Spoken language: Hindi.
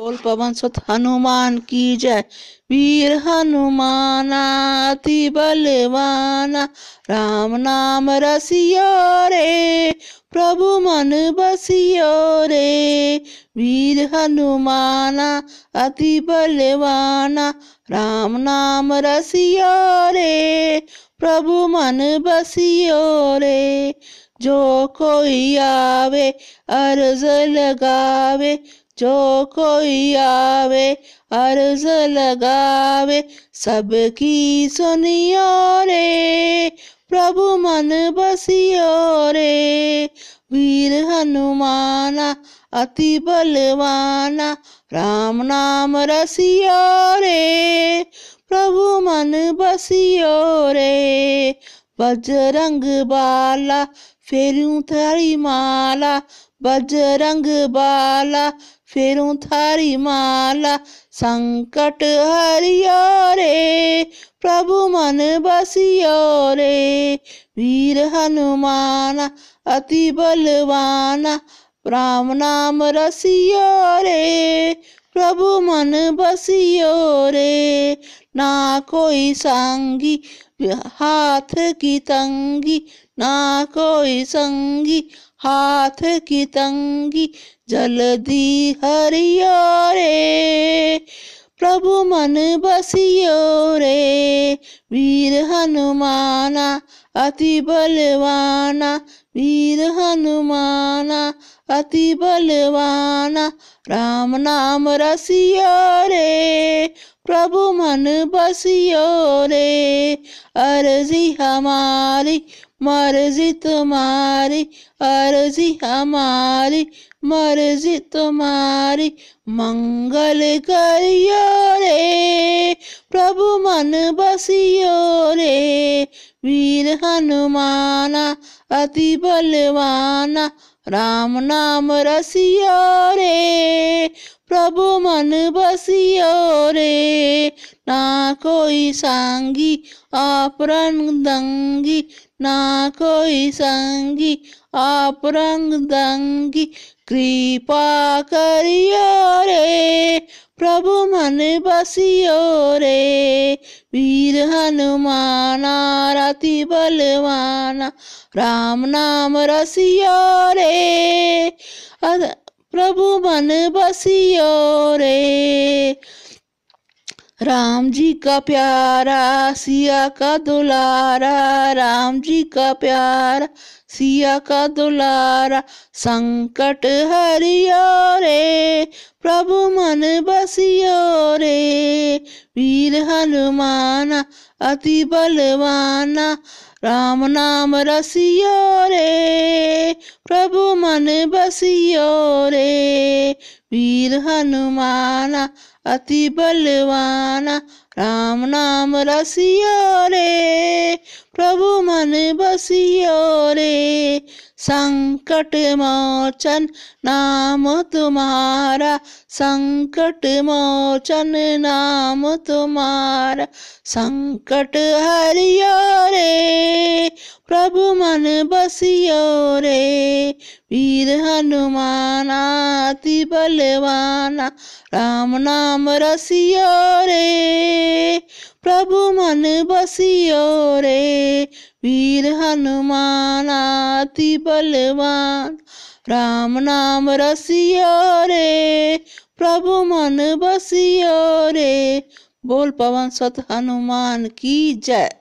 बोल पवन सुत हनुमान की जय वीर हनुमाना अति बलवाना राम नाम रसियो रे प्रभु मन बसियो रे वीर हनुमाना अति बलवाना राम नाम रसियो रे प्रभु मन बसियो रे जो कोई आवे अर्ज लगावे जो कोई आवे अर्ज लगावे सबकी सुनियो रे प्रभु मन बसियो रे वीर हनुमाना अति बलवाना राम नाम रसियो रे प्रभु मन बसियो रे बजरंग बाला फेरू थारी माला बजरंग बाला फेरू थारी माला संकट हरियो रे प्रभु मन बसियो रे वीर हनुमाना अति बलवाना राम नाम रसियो रे प्रभु मन बसियो रे ना कोई सांगी हाथ की तंगी ना कोई संगी हाथ की तंगी जल्दी हरियो रे प्रभु मन बसियो रे वीर हनुमाना अति बलवाना वीर हनुमाना अति बलवाना राम नाम रसियो रे प्रभु मन बसियो रे अर्जी हमारी मर्जी तुम्हारी अर्जी हमारी मर्जी तुम्हारी मंगल करियो रे प्रभु मन बसियो रे वीर हनुमाना अति बलवाना राम नाम रसियो रे प्रभु मन बसियो रे ना कोई सांगी आप रंग दंगी ना कोई संगी आप रंग दंगी कृपा करियो रे प्रभु मन बसियो रे वीर हनुमाना रति बलवाना राम नाम रसियो रे प्रभु मन बसियो रे राम जी का प्यारा सिया का दुलारा राम जी का प्यारा सिया का दुलारा संकट हरियो रे प्रभु मन बसियो रे वीर हनुमाना अति बलवाना राम नाम रसियो रे प्रभु मन बसियो रे वीर हनुमाना अति बलवान राम नाम रसियो रे प्रभु मन बसियो रे संकट मोचन नाम तुम्हारा संकट मोचन नाम तुम्हारा संकट हरियो रे प्रभु मन बसियो रे वीर हनुमाना अति बलवाना राम नाम रसियो रे प्रभु मन बसियो रे वीर हनुमाना अति बलवान राम नाम रसियो रे प्रभु मन बसियो रे बोल पवन सत हनुमान की जय